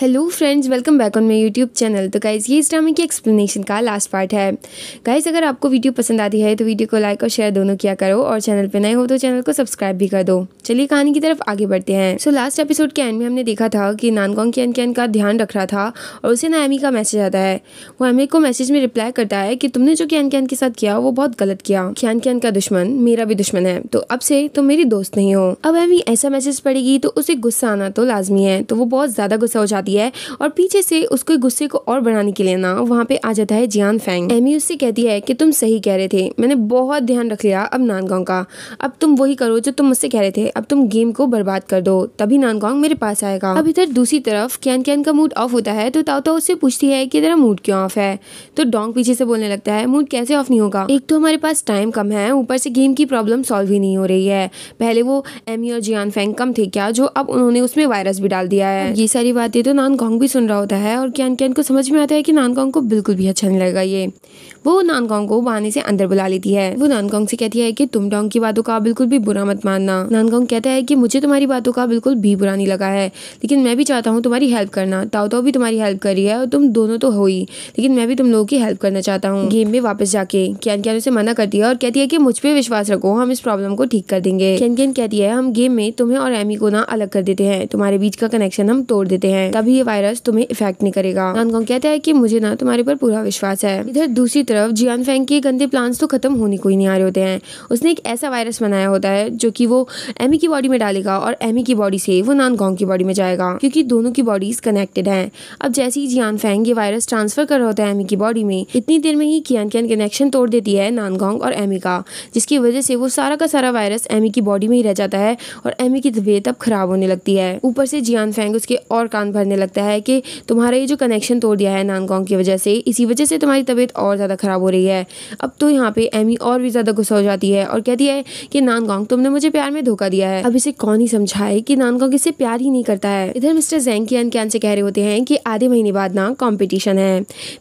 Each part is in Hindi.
hello friends welcome back on my YouTube channel तो गाइज़ ये इस ड्रामे की एक्सप्लेनेशन का लास्ट पार्ट है गाइज़ अगर आपको वीडियो पसंद आती है तो वीडियो को लाइक और शेयर दोनों किया करो और चैनल पे नए हो तो चैनल को सब्सक्राइब भी कर दो चलिए कहानी की तरफ आगे बढ़ते हैं सो लास्ट एपिसोड के एंड में हमने देखा था कि नानकोंग की कैन का ध्यान रख रहा था और उसे ना का मैसेज आता है वो एमी को मैसेज में रिप्लाई करता है कि तुमने जो कैन कैन के साथ किया वो बहुत गलत किया कैन कैन का दुश्मन मेरा भी दुश्मन है तो अब से तुम मेरी दोस्त नहीं हो अब एमी ऐसा मैसेज पड़ेगी तो उसे गुस्सा आना तो लाजमी है तो वो बहुत ज़्यादा गुस्सा हो जाती दिया है और पीछे से उसके गुस्से को और बढ़ाने के लिए ना वहाँ पे आ जाता है जियान फैंग एमी उससे कहती है कि तुम सही कह रहे थे मैंने बहुत ध्यान रख लिया अब नानगांव का अब तुम वही करो जो तुम मुझसे कह रहे थे अब तुम गेम को बर्बाद कर दो तभी नानगांव मेरे पास आएगा अब इधर दूसरी तरफ कैन कैन का मूड ऑफ होता है तो ताओता उससे पूछती है कि तेरा मूड क्यों ऑफ है तो डोंग पीछे से बोलने लगता है मूड कैसे ऑफ नहीं होगा एक तो हमारे पास टाइम कम है ऊपर से गेम की प्रॉब्लम सॉल्व ही नहीं हो रही है पहले वो एमी और जियान फैंग कम थे क्या जो अब उन्होंने उसमें वायरस भी डाल दिया है ये सारी बातें तो नानगोंग भी सुन रहा होता है और कियान कियान को समझ में आता है कि नानगोंग को बिल्कुल भी अच्छा नहीं लगा ये वो नानगोंग को बहाने से अंदर बुला लेती है वो नानगोंग से कहती है कि तुम डोंग की बातों का बिल्कुल भी बुरा मत मानना नानगोंग कहता है कि मुझे तुम्हारी बातों का बिल्कुल भी बुरा नहीं लगा है लेकिन मैं भी चाहता हूँ तुम्हारी हेल्प करना ताओ ताओ भी तुम्हारी हेल्प करी है और तुम दोनों तो हो ही लेकिन मैं भी तुम लोगों की हेल्प करना चाहता हूँ गेम में वापस जाके कैन कैन उसे मना करती है और कहती है की मुझ पर विश्वास रखो हम इस प्रॉब्लम को ठीक कर देंगे कैन कैन कहती है हम गेम में तुम्हें और एमी को ना अलग कर देते हैं तुम्हारे बीच का कनेक्शन हम तोड़ देते हैं तभी कभी ये वायरस तुम्हें इफेक्ट नहीं करेगा नानकोंग कहता है की मुझे ना तुम्हारे पर पूरा विश्वास है इधर दूसरी तरफ जियान फेंग के गंदे प्लान्स तो खत्म होने को ही नहीं आ रहे होते हैं उसने एक ऐसा वायरस बनाया होता है जो की वो एमी की बॉडी में डालेगा और एमी की बॉडी से वो नानकोंग की बॉडी में जाएगा क्यूँकी दोनों की बॉडीज कनेक्टेड है अब जैसे ही जियान फेंग ये वायरस ट्रांसफर कर रहा होता है एमी की बॉडी में इतनी देर में ही कियान कियान कनेक्शन तोड़ देती है नानगोंग और एमी का जिसकी वजह से वो सारा का सारा वायरस एमी की बॉडी में ही रह जाता है और एमी की तबीयत अब खराब होने लगती है ऊपर से जियान फेंग उसके और कान भरने लगता है कि तुम्हारा ये जो कनेक्शन तोड़ दिया है नानकॉन्ग की वजह से इसी वजह से तुम्हारी तबीयत और ज़्यादा ख़राब हो रही है अब तो यहाँ पे एमी और भी ज़्यादा गुस्सा हो जाती है और कहती है कि नानकॉन्ग तुमने मुझे प्यार में धोखा दिया है अब इसे कौन ही समझाए कि नानकॉन्ग इससे प्यार ही नहीं करता है इधर मिस्टर जैंग की क्यान से कह रहे होते हैं कि आधे महीने बाद ना कॉम्पिटिशन है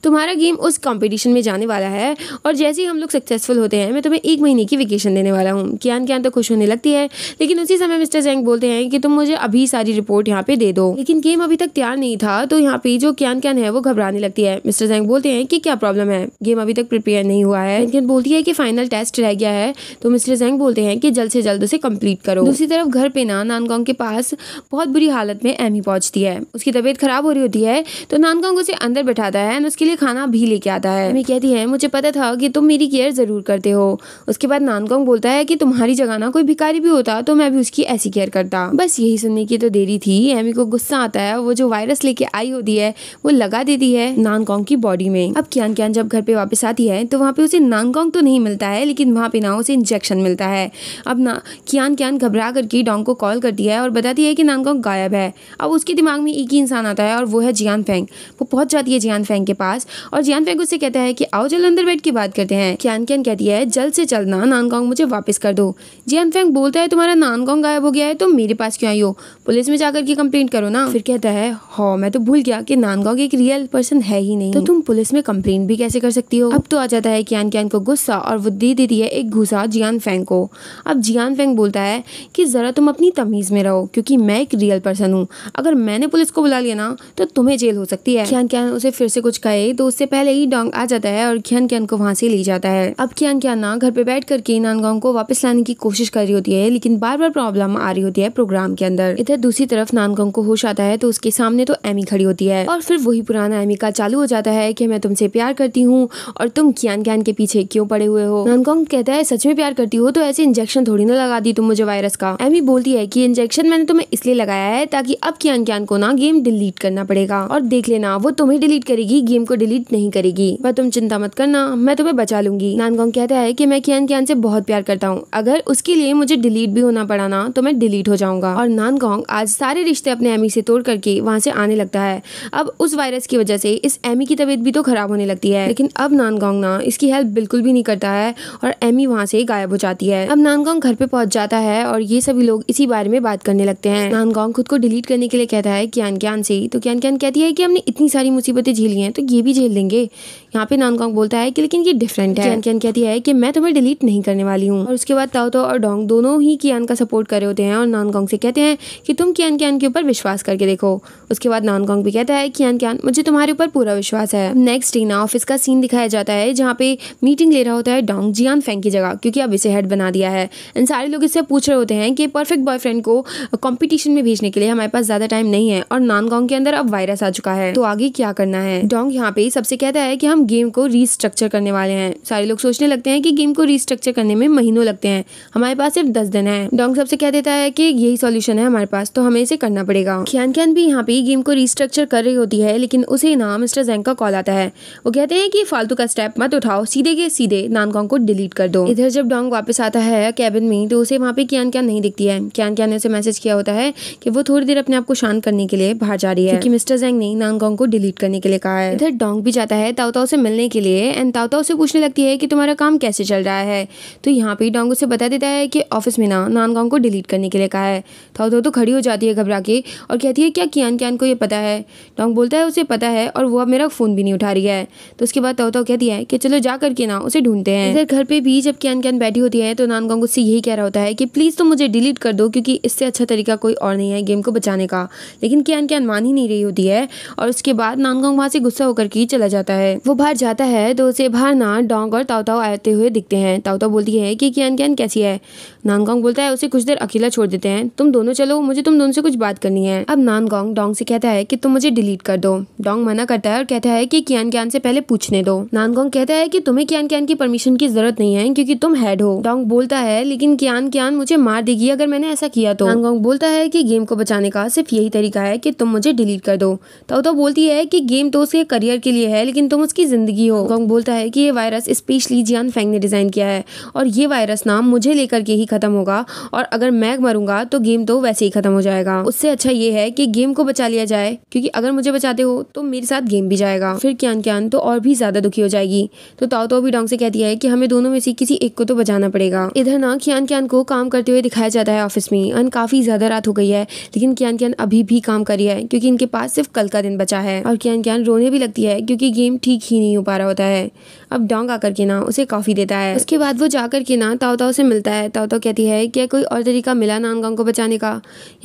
तुम्हारा गेम उस कॉम्पिटिशन में जाने वाला है और जैसे ही हम लोग सक्सेसफुल होते हैं मैं तुम्हें एक महीने की वेकेशन देने वाला हूँ कियान कियान तो खुश होने लगती है लेकिन उसी समय मिस्टर जैंग बोलते हैं कि तुम मुझे अभी सारी रिपोर्ट यहाँ पे दे दो लेकिन गेम अभी तक तैयार नहीं था तो यहाँ पे जो क्यान क्यान है वो घबराने लगती है मिस्टर जैंग बोलते हैं कि क्या प्रॉब्लम है गेम अभी तक प्रिपेयर नहीं हुआ है कियान बोलती है कि फाइनल टेस्ट रह गया है तो मिस्टर जैंग बोलते हैं कि जल्द से जल्द उसे कम्प्लीट करो दूसरी तरफ घर पे ना नानगोंग के पास बहुत बुरी हालत में एमी पहुंचती है उसकी तबीयत खराब हो रही होती है तो नानगोंग उसे अंदर बैठाता है उसके लिए खाना भी लेके आता है एमी कहती है मुझे पता था कि तुम मेरी केयर ज़रूर करते हो उसके बाद नानगोंग बोलता है कि तुम्हारी जगह ना कोई भिकारी भी होता तो मैं भी उसकी ऐसी केयर करता बस यही सुनने की तो देरी थी एमी को गुस्सा आता है वो जो वायरस लेके आई होती है वो लगा देती है नानकोंग की बॉडी में अब क्यान क्यान जब घर पे वापस आती है तो वहाँ पे उसे नानकोंग तो नहीं मिलता है लेकिन वहाँ पे ना उसे इंजेक्शन मिलता है अब ना क्यान क्यान घबरा करके डोंग को कॉल करती है और बताती है कि नानकोंग गायब है अब उसके दिमाग में एक ही इंसान आता है और वो है जियान फेंग वो पहुँच जाती है जियान फेंग के पास और जियान फेंग उससे कहता है कि आओ जल अंदर बैठ के बात करते हैं क्यान क्यान कहती है जल्द से जल्द ना नानकोंग मुझे वापस कर दो जियान फेंग बोलता है तुम्हारा नानकोंग गायब हो गया है तुम मेरे पास क्यों आई हो पुलिस में जाकर के कंप्लेंट करो ना फिर कहता है हाँ मैं तो भूल गया कि नानगांव की एक रियल पर्सन है ही नहीं तो तुम पुलिस में कंप्लेन भी कैसे कर सकती हो अब तो आ जाता है कियान कियान को गुस्सा और वो दे देती है एक घुसा जियान फेंग को अब जियान फेंग बोलता है कि ज़रा तुम अपनी तमीज़ में रहो क्योंकि मैं एक रियल पर्सन हूँ अगर मैंने पुलिस को बुला लिया ना तो तुम्हें जेल हो सकती है कियान कियान उसे फिर से कुछ कहे तो उससे पहले ही डोंग आ जाता है और कियान कियान को वहाँ से ले जाता है अब कियान कियान ना घर पे बैठ करके नानगांव को वापस लाने की कोशिश कर रही होती है लेकिन बार बार प्रॉब्लम आ रही होती है प्रोग्राम के अंदर इधर दूसरी तरफ नानगांव को होश आता है तो उसके सामने सामने तो एमी खड़ी होती है और फिर वही पुराना एमी का चालू हो जाता है कि मैं तुमसे प्यार करती हूँ और तुम कियान क्यान के पीछे क्यों पड़े हुए हो नानकोंग कहता है सच में प्यार करती हो तो ऐसे इंजेक्शन थोड़ी ना लगा दी तुम मुझे वायरस का एमी बोलती है की इंजेक्शन मैंने तुम्हें इसलिए लगाया है ताकि अब कियान क्यान को ना गेम डिलीट करना पड़ेगा और देख लेना वो तुम्हें डिलीट करेगी गेम को डिलीट नहीं करेगी पर तुम चिंता मत करना मैं तुम्हें बचा लूंगी नानकोंग कहता है की मैं कियान क्यान से बहुत प्यार करता हूँ अगर उसके लिए मुझे डिलीट भी होना पड़ा ना तो मैं डिलीट हो जाऊंगा और नानकोंग आज सारे रिश्ते अपने एमी से तोड़ करके वहाँ वहाँ से आने लगता है अब उस वायरस की वजह से इस एमी की तबीयत भी तो ख़राब होने लगती है लेकिन अब नानगोंग ना इसकी हेल्प बिल्कुल भी नहीं करता है और एमी वहाँ से गायब हो जाती है अब नानगोंग घर पर पहुँच जाता है और ये सभी लोग इसी बारे में बात करने लगते हैं नानगोंग खुद को डिलीट करने के लिए कहता है क्यान क्यान से तो क्यान क्यान कहती है कि हमने इतनी सारी मुसीबतें झेली हैं तो ये भी झेल देंगे यहाँ पे नानगोंग बोलता है कि लेकिन ये डिफरेंट है क्यान क्यान कहती है कि मैं तुम्हें डिलीट नहीं करने वाली हूँ और उसके बाद ताओ तो और डोंग दोनों ही कियान का सपोर्ट कर रहे होते हैं और नानगोंग से कहते हैं कि तुम कियान कियान के ऊपर विश्वास करके देखो उसके बाद नानकोंग भी कहता है कियान कियान मुझे तुम्हारे ऊपर पूरा विश्वास है नेक्स्ट टीना ऑफिस का सीन दिखाया जाता है जहाँ पे मीटिंग ले रहा होता है डोंग जियान फेंग की जगह क्योंकि अब इसे हेड बना दिया है एंड सारे लोग इससे पूछ रहे होते हैं कि परफेक्ट बॉयफ्रेंड को कॉम्पिटिशन में भेजने के लिए हमारे पास ज़्यादा टाइम नहीं है और नानकोंग के अंदर अब वायरस आ चुका है तो आगे क्या करना है डोंग यहाँ पे सबसे कहता है कि हम गेम को रीस्ट्रक्चर करने वाले हैं सारे लोग सोचने लगते हैं कि गेम को रीस्ट्रक्चर करने में महीनों लगते हैं हमारे पास सिर्फ दस दिन है डोंग सबसे कह देता है कि यही सॉल्यूशन है हमारे पास तो हमें इसे करना पड़ेगा ख्यान ख्यान भी यहाँ पे बड़ी गेम को रिस्ट्रक्चर कर रही होती है लेकिन उसे ना मिस्टर जैंग का कॉल आता है वो कहते हैं कि फालतू का स्टेप मत उठाओ सीधे के सीधे नानकॉन्ग को डिलीट कर दो इधर जब डोंग वापस आता है कैबिन में तो उसे वहाँ पे क्यान क्या नहीं दिखती है क्यान क्या ने उसे मैसेज किया होता है कि वो थोड़ी देर अपने आप को शांत करने के लिए बाहर जा रही है क्योंकि मिस्टर जैंग ने नानकॉन्ग को डिलीट करने के लिए कहा है इधर डोंग भी जाता है ताउताओ से मिलने के लिए एंड ताउताओ से पूछने लगती है कि तुम्हारा काम कैसे चल रहा है तो यहाँ पे डोंग उसे बता देता है कि ऑफिस में ना नानकॉन्ग को डिलीट करने के लिए कहा है ताउताओ तो खड़ी हो जाती है घबरा के और कहती है क्या कियान क्या डोंगयान को ये पता है डोंग बोलता है उसे पता है और वो अब मेरा फ़ोन भी नहीं उठा रही है तो उसके बाद ताओ कहती है कि चलो जा करके ना उसे ढूंढते हैं इधर घर पर भी जब कैन कैन बैठी होती है तो नानगोंग उससे यही कह रहा होता है कि प्लीज़ तो मुझे डिलीट कर दो क्योंकि इससे अच्छा तरीका कोई और नहीं है गेम को बचाने का लेकिन कैन कैन मान ही नहीं रही होती है और उसके बाद नानगोंग वहाँ से गुस्सा होकर के चला जाता है वो बाहर जाता है तो उसे बाहर ना डोंग और ताओताओ आते हुए दिखते हैं ताओताओ बोलती है कि कैन क्यान कैसी है नानगोंग बोलता है उसे कुछ देर अकेला छोड़ देते हैं तुम दोनों चलो मुझे तुम दोनों से कुछ बात करनी है अब नानगोंग डोंग से कहता है कि तुम मुझे डिलीट कर दो डोंग मना करता है और कहता है कि कियान क्यान से पहले पूछने दो नानगोंग कहता है कि तुम्हें कियान क्यान की परमिशन की जरूरत नहीं है क्योंकि तुम हेड हो डोंग बोलता है लेकिन कियान क्यान मुझे मार देगी अगर मैंने ऐसा किया तो नानगोंग बोलता है कि गेम को बचाने का सिर्फ यही तरीका है कि तुम मुझे डिलीट कर दो तो, तो बोलती है कि गेम तो उसके करियर के लिए है लेकिन तुम उसकी जिंदगी हो डोंग बोलता है कि ये वायरस स्पेशली जियान फेंग ने डिजाइन किया है और ये वायरस नाम मुझे लेकर के ही खत्म होगा और अगर मैं मरूंगा तो गेम तो वैसे ही खत्म हो जाएगा उससे अच्छा ये है कि गेम को बचा लिया जाए क्योंकि अगर मुझे बचाते हो तो मेरे साथ गेम भी जाएगा फिर क्यान क्यान तो और भी ज्यादा दुखी हो जाएगी तो ताओ तो भी डोंग से कहती है कि हमें दोनों में से किसी एक को तो बचाना पड़ेगा इधर ना क्यान क्यान को काम करते हुए दिखाया जाता है ऑफिस में अन काफी ज्यादा रात हो गई है लेकिन क्यान क्यान अभी भी काम कर रही है क्योंकि इनके पास सिर्फ कल का दिन बचा है और क्यान क्यान रोने भी लगती है क्योंकि गेम ठीक ही नहीं हो पा रहा होता है अब डोंग आकर के ना उसे कॉफी देता है उसके बाद वो जाकर के ना ताओ ताओ से मिलता है ताओ ताओ कहती है क्या कोई और तरीका मिला नानगांव को बचाने का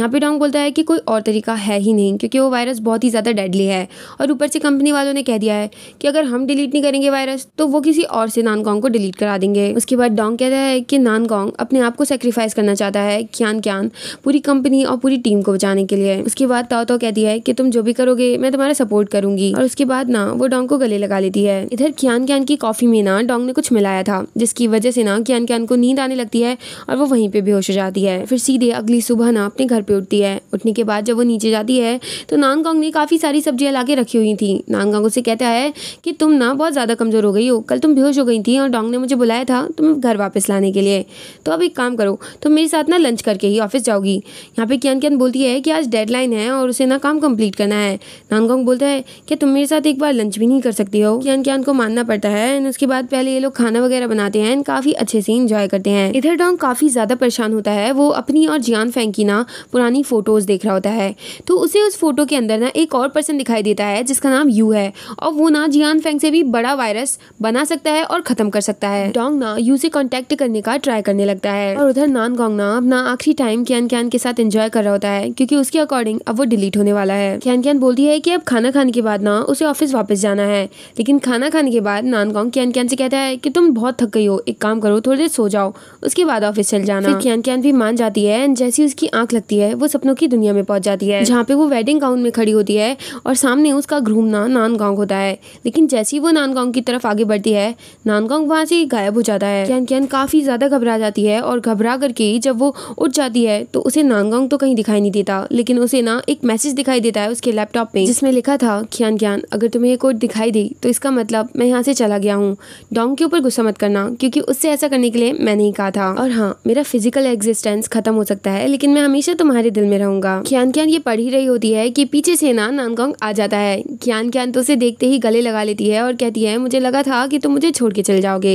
यहाँ पे डोंग बोलता है कि कोई और तरीका है ही नहीं नहीं क्योंकि वो वायरस बहुत ही ज़्यादा डेडली है और ऊपर से कंपनी वालों ने कह दिया है कि अगर हम डिलीट नहीं करेंगे वायरस तो वो किसी और से नानकोंग को डिलीट करा देंगे उसके बाद डोंग कहता है कि नानकोंग अपने आप को सेक्रीफाइस करना चाहता है क्यान क्यान पूरी कंपनी और पूरी टीम को बचाने के लिए उसके बाद ताओ ताओ कहती है कि तुम जो भी करोगे मैं तुम्हारा सपोर्ट करूंगी और उसके बाद ना वो डोंग को गले लगा लेती है इधर क्यान क्यान की कॉफ़ी में ना डोंग ने कुछ मिलाया था जिसकी वजह से ना क्यान क्यान को नींद आने लगती है और वो वहीं पे बेहोश हो जाती है फिर सीधे अगली सुबह ना अपने घर पे उठती है उठने के बाद जब वो नीचे जाती है है तो नानगोंग ने काफ़ी सारी सब्जियाँ ला रखी हुई थी नानगोंग उसे कहता है कि तुम ना बहुत ज़्यादा कमज़ोर हो गई हो कल तुम बेहोश हो गई थी और डोंग ने मुझे बुलाया था तुम्हें घर वापस लाने के लिए तो अब एक काम करो तुम मेरे साथ ना लंच करके ही ऑफिस जाओगी यहाँ पर कियान कियान बोलती है कि आज डेड है और उसे ना काम कम्प्लीट करना है नानगोंग बोलता है कि तुम मेरे साथ एक बार लंच भी नहीं कर सकती हो कियान कियान को मानना पड़ता है एंड उसके बाद पहले ये लोग खाना वगैरह बनाते हैं एंड काफ़ी अच्छे से इन्जॉय करते हैं इधर डोंग काफ़ी ज़्यादा परेशान होता है वो अपनी और जियान फेंकी ना पुरानी फ़ोटोज़ देख रहा होता है तो उसे उस फोटो के अंदर ना एक और पर्सन दिखाई देता है जिसका नाम यू है और वो ना जियान फेंग से भी बड़ा वायरस बना सकता है और खत्म कर सकता है डोंग ना यू से कॉन्टेक्ट करने का ट्राई करने लगता है और उधर नान गोंग ना अपना आखिरी टाइम कैन कैन के साथ एंजॉय कर रहा होता है क्योंकि उसके अकॉर्डिंग अब वो डिलीट होने वाला है कैन कैन बोलती है की अब खाना खाने के बाद ना उसे ऑफिस वापस जाना है लेकिन खाना खाने के बाद नान गोंग कैन कैन से कहता है की तुम बहुत थक गई हो एक काम करो थोड़ी देर सो जाओ उसके बाद ऑफिस चल जाना कैन कैन भी मान जाती है एंड जैसी उसकी आंख लगती है वो सपनों की दुनिया में पहुंच जाती है जहाँ पे वो वेडिंग गाउन में खड़ी होती है और सामने उसका घूमना नानगांव होता है लेकिन जैसे ही वो नानगांव की तरफ आगे बढ़ती है नानगांव वहाँ से गायब हो जाता है कैन कैन काफ़ी ज़्यादा घबरा जाती है और घबरा करके जब वो उठ जाती है तो उसे नानगांव तो कहीं दिखाई नहीं देता लेकिन उसे ना एक मैसेज दिखाई देता है उसके लैपटॉप में जिसमें लिखा था ख्यान ज्ञान अगर तुम्हें ये कोड दिखाई दी तो इसका मतलब मैं यहाँ से चला गया हूँ डोंग के ऊपर गुस्सा मत करना क्योंकि उससे ऐसा करने के लिए मैंने ही कहा था और हाँ मेरा फिजिकल एग्जिस्टेंस खत्म हो सकता है लेकिन मैं हमेशा तुम्हारे दिल में रहूंगा ख्यान ख्यान ये पढ़ ही रही होती होती है कि पीछे से ना नामकोंग आ जाता है ज्ञान ज्ञान तो उसे देखते ही गले लगा लेती है और कहती है मुझे लगा था कि तुम मुझे छोड़ के चल जाओगे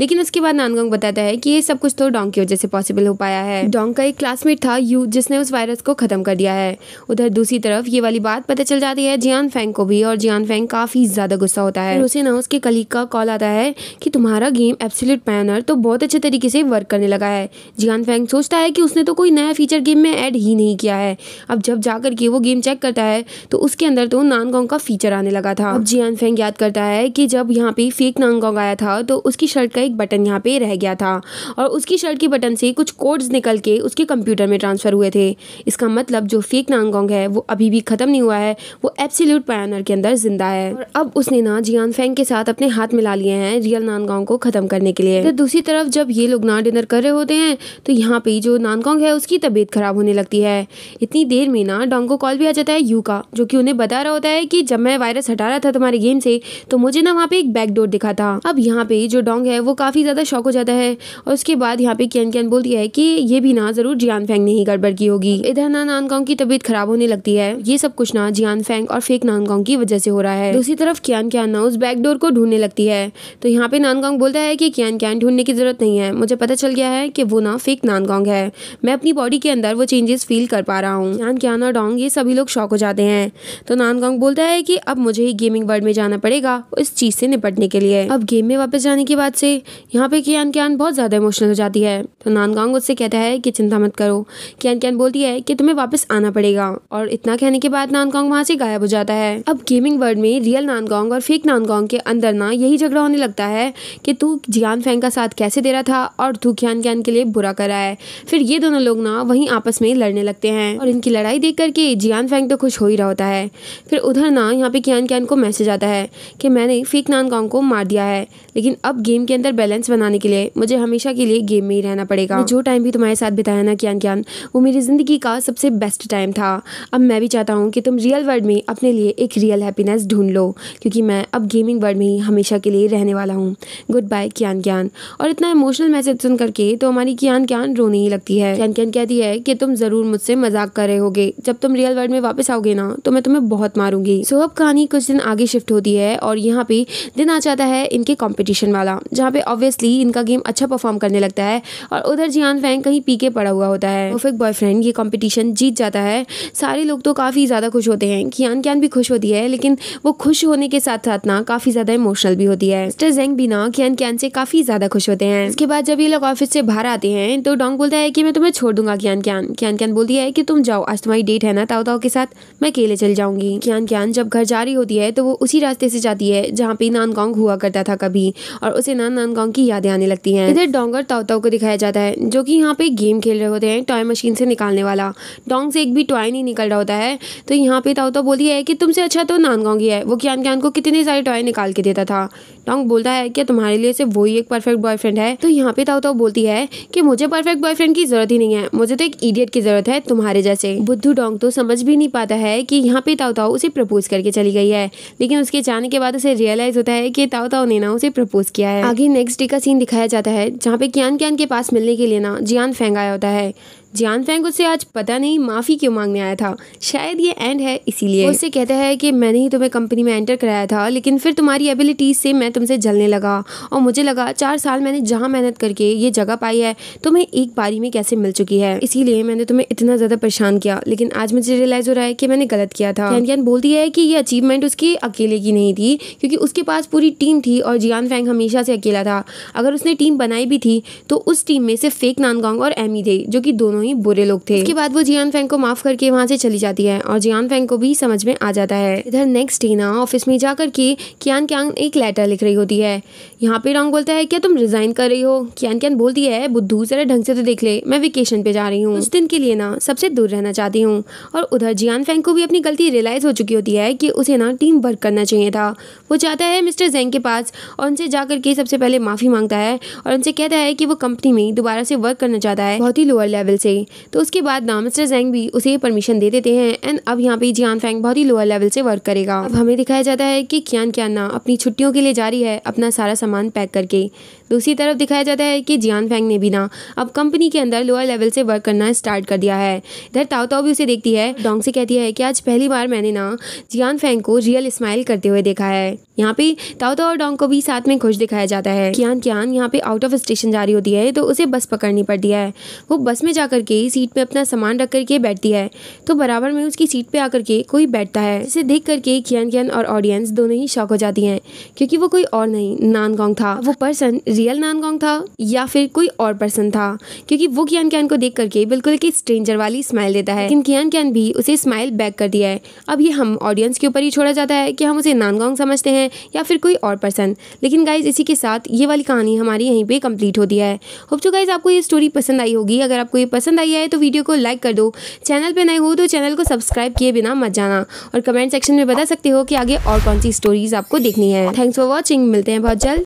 लेकिन उसके बाद नानगोंग बताता है कि ये सब कुछ तो डोंग की वजह से पॉसिबल हो पाया है डोंग का एक क्लासमेट था यू जिसने उस वायरस को खत्म कर दिया है उधर दूसरी तरफ ये वाली बात पता चल जाती है जियान फेंग को भी और जियान फेंग काफ़ी ज़्यादा गुस्सा होता है उसे ना उसके कलीग का कॉल आता है कि तुम्हारा गेम एब्सोल्यूट पैनर तो बहुत अच्छे तरीके से वर्क करने लगा है जियान फेंग सोचता है कि उसने तो कोई नया फीचर गेम में ऐड ही नहीं किया है अब जब जाकर के वो गेम चेक करता है तो उसके अंदर तो नानगोंग का फीचर आने लगा था अब जियान फेंग याद करता है कि जब यहाँ पे फेक नानगोंग आया था तो उसकी शर्ट का एक बटन यहाँ पे रह गया था और उसकी शर्ट के बटन से कुछ कोड्स निकल के उसके कंप्यूटर में ट्रांसफ़र हुए थे इसका मतलब जो फेक नानगोंग है वो अभी भी ख़त्म नहीं हुआ है वो एब्सोल्यूट पैनर के अंदर ज़िंदा है और अब उसने ना जियान फेंग के साथ अपने हाथ मिला लिए हैं रियल नानगोंग को ख़त्म करने के लिए तो दूसरी तरफ जब ये लोग ना डिनर कर रहे होते हैं तो यहाँ पे जो नानगोंग है उसकी तबीयत ख़राब होने लगती है इतनी देर में ना डोंगो कॉल भी आ जाता है यू का जो कि उन्हें बता रहा होता है कि जब मैं वायरस हटा रहा था तुम्हारे गेम से तो मुझे ना वहाँ पे एक बैकडोर दिखा था अब यहाँ पे जो डोंग है वो काफ़ी ज़्यादा शौक हो जाता है और उसके बाद यहाँ पे कैन कैन बोलती है की ये भी ना ज़रूर जियान फेंग ने ही गड़बड़ की होगी इधर ना नानकांग की तबीयत खराब होने लगती है ये सब कुछ ना जियान फेंग और फेक नानकांग की वजह से हो रहा है दूसरी तरफ क्यान क्यान ना उस बैकडोर को ढूंढने लगती है तो यहाँ पे नानकांग बोलता है की क्यान क्यान ढूंढने की ज़रूरत नहीं है मुझे पता चल गया है की वो ना फेक नानकांग है मैं अपनी बॉडी के अंदर वो चेंजेस फील कर पा रहा हूँ क्यान क्यान और डोंग ये सभी सभी लोग शौक हो जाते हैं तो नानगोंग बोलता है कि अब मुझे ही गेमिंग वर्ल्ड में जाना पड़ेगा इस चीज़ से निपटने के लिए अब गेम में वापस जाने की बात से यहाँ पे कियान क्यान बहुत ज़्यादा इमोशनल हो जाती है तो नानगोंग उससे कहता है कि चिंता मत करो कियान क्यान बोलती है कि तुम्हें वापस आना पड़ेगा और इतना कहने के बाद नानगोंग वहाँ से गायब हो जाता है अब गेमिंग वर्ल्ड में रियल नानगोंग और फेक नानगोंग के अंदर ना यही झगड़ा होने लगता है कि तू जियान फैंग का साथ कैसे दे रहा था और तू कियान क्यान के लिए बुरा कर रहा है फिर ये दोनों लोग ना वहीं आपस में लड़ने लगते हैं और इनकी लड़ाई देख करके जियान कियान फेंक तो खुश हो ही रहा होता है फिर उधर ना यहाँ पे कियान कियान को मैसेज आता है कि मैंने फीक नान कांग को मार दिया है लेकिन अब गेम के अंदर बैलेंस बनाने के लिए मुझे हमेशा के लिए गेम में ही रहना पड़ेगा जो टाइम भी तुम्हारे साथ बिताया ना कियान कियान वो मेरी ज़िंदगी का सबसे बेस्ट टाइम था अब मैं भी चाहता हूँ कि तुम रियल वर्ल्ड में अपने लिए एक रियल हैप्पीनेस ढूंढ लो क्योंकि मैं अब गेमिंग वर्ल्ड में ही हमेशा के लिए रहने वाला हूँ गुड बाय कियान कियान और इतना इमोशनल मैसेज सुन करके तो हमारी कियान कियान रोने ही लगती है कियान कियान कहती है कि तुम ज़रूर मुझसे मजाक कर रहे होगे जब तुम रियल चिड़ियागढ़ में वापस आओगे ना तो मैं तुम्हें बहुत मारूंगी सो अब कहानी कुछ दिन आगे शिफ्ट होती है और यहाँ पे दिन आ जाता है इनके कॉम्पिटिशन वाला जहाँ पे ऑब्वियसली इनका गेम अच्छा परफॉर्म करने लगता है और उधर जियान फैंग कहीं पी के पड़ा हुआ होता है परफेक्ट बॉयफ्रेंड ये कॉम्पिटिशन जीत जाता है सारे लोग तो काफ़ी ज़्यादा खुश होते हैं कियान क्यान भी खुश होती है लेकिन वो खुश होने के साथ साथ ना काफ़ी ज़्यादा इमोशनल भी होती है मिस्टर जेंग भी ना कियान क्यान से काफ़ी ज़्यादा खुश होते हैं इसके बाद जब ये लोग ऑफिस से बाहर आते हैं तो डोंग बोलता है कि मैं तुम्हें छोड़ दूंगा कियान क्यान कियान क्यान बोलती है कि तुम जाओ आज तुम्हारी डेट है ना ताओ तो काकाओं के साथ मैं अकेले चल जाऊंगी क्यान क्यान जब घर जा रही होती है तो वो उसी रास्ते से जाती है जहाँ पे नानगांग हुआ करता था कभी और उसे नान नानगांग की यादें आने लगती है इधर डोंगर ताऊ को दिखाया जाता है जो की यहाँ पे गेम खेल रहे होते हैं टॉय मशीन से निकालने वाला डोंग से एक भी टॉय नहीं निकल रहा होता है तो यहाँ पे ताऊ बोलती है की तुमसे अच्छा तो नानगांव ही है वो क्यान क्यान को कितने सारे टॉय निकाल के देता था डोंग बोलता है क्या तुम्हारे लिए सिर्फ वही एक परफेक्ट बॉयफ्रेंड है तो यहाँ पे ताऊ बोलती है की मुझे परफेक्ट बॉयफ्रेंड की जरूरत ही नहीं है मुझे तो एक इडियट की जरूरत है तुम्हारे जैसे बुद्धू डोंग तो समझ समझ भी नहीं पाता है कि यहाँ पे ताओ ताओ उसे प्रपोज करके चली गई है लेकिन उसके जाने के बाद उसे रियलाइज होता है कि ताओ ताओ ने ना उसे प्रपोज किया है आगे नेक्स्ट डे का सीन दिखाया जाता है जहाँ पे कियान कियान के पास मिलने के लिए ना जियान फेंगाया होता है जियान फैंग उसे आज पता नहीं माफ़ी क्यों मांगने आया था शायद ये एंड है इसीलिए उससे कहता है कि मैंने ही तुम्हें कंपनी में एंटर कराया था लेकिन फिर तुम्हारी एबिलिटीज से मैं तुमसे जलने लगा और मुझे लगा चार साल मैंने जहाँ मेहनत करके ये जगह पाई है तुम्हें एक बारी में कैसे मिल चुकी है इसीलिए मैंने तुम्हें इतना ज़्यादा परेशान किया लेकिन आज मुझे रियलाइज़ हो रहा है कि मैंने गलत किया था कैन बोलती है कि ये अचीवमेंट उसकी अकेले की नहीं थी क्योंकि उसके पास पूरी टीम थी और जियान फैंग हमेशा से अकेला था अगर उसने टीम बनाई भी थी तो उस टीम में सिर्फ फेक नानगोंग और एमी e थे जो कि दोनों दोनों ही बुरे लोग थे उसके बाद वो जियान फैंग को माफ करके वहाँ से चली जाती है और जियान फैंग को भी समझ में आ जाता है इधर नेक्स्ट डे ना ऑफिस में जाकर के कियान क्यांग एक लेटर लिख रही होती है यहाँ पे रॉन्ग बोलता है क्या तुम रिजाइन कर रही हो कियान क्यान बोलती है बुद्धू जरा ढंग से तो देख ले मैं वेकेशन पे जा रही हूँ उस दिन के लिए ना सबसे दूर रहना चाहती हूँ और उधर जियान फैंग को भी अपनी गलती रियलाइज हो चुकी होती है कि उसे ना टीम वर्क करना चाहिए था वो जाता है मिस्टर जैंग के पास और उनसे जाकर के सबसे पहले माफ़ी मांगता है और उनसे कहता है कि वो कंपनी में दोबारा से वर्क करना चाहता है बहुत ही लोअर लेवल से से तो उसके बाद नामस्टर जैंग भी उसे परमिशन दे देते हैं एंड अब यहाँ पे जियान फैंग बहुत ही लोअर लेवल से वर्क करेगा अब हमें दिखाया जाता है कि क्यान क्याना अपनी छुट्टियों के लिए जा रही है अपना सारा सामान पैक करके दूसरी तरफ दिखाया जाता है कि जियान फेंग ने भी ना अब कंपनी के अंदर लोअर लेवल से वर्क करना स्टार्ट कर दिया है इधर ताओ ताओ भी उसे देखती है डोंग से कहती है कि आज पहली बार मैंने ना जियान फैंग को रियल स्माइल करते हुए देखा है यहाँ पे ताओ ताओ और डोंग को भी साथ में खुश दिखाया जाता है कियान कियान यहाँ पे आउट ऑफ स्टेशन जा रही होती है तो उसे बस पकड़नी पड़ती है वो बस में जाकर के सीट पे अपना सामान रख करके बैठती है तो बराबर में उसकी सीट पे आकर के कोई बैठता है इसे देख करके कियान कियान और ऑडियंस दोनों ही शौक हो जाती है क्योंकि वो कोई और नहीं नानगोंग था वो पर्सन रियल नानगोंग था या फिर कोई और पर्सन था क्योंकि वो कियान कियान को देख करके बिल्कुल एक स्ट्रेंजर वाली स्माइल देता है लेकिन कियान कियान भी उसे स्माइल बैक कर दिया है अब ये हम ऑडियंस के ऊपर ही छोड़ा जाता है कि हम उसे नानगोंग समझते हैं या फिर कोई और पर्सन लेकिन गाइज इसी के साथ ये वाली कहानी हमारी यहीं पर कम्प्लीट होती है होप जो गाइज आपको ये स्टोरी पसंद आई होगी अगर आपको ये पसंद आई है तो वीडियो को लाइक कर दो चैनल पर नए हो तो चैनल को सब्सक्राइब किए बिना मत जाना और कमेंट सेक्शन में बता सकते हो कि आगे और कौन सी स्टोरीज आपको देखनी है थैंक्स फॉर वॉचिंग मिलते हैं बहुत जल्द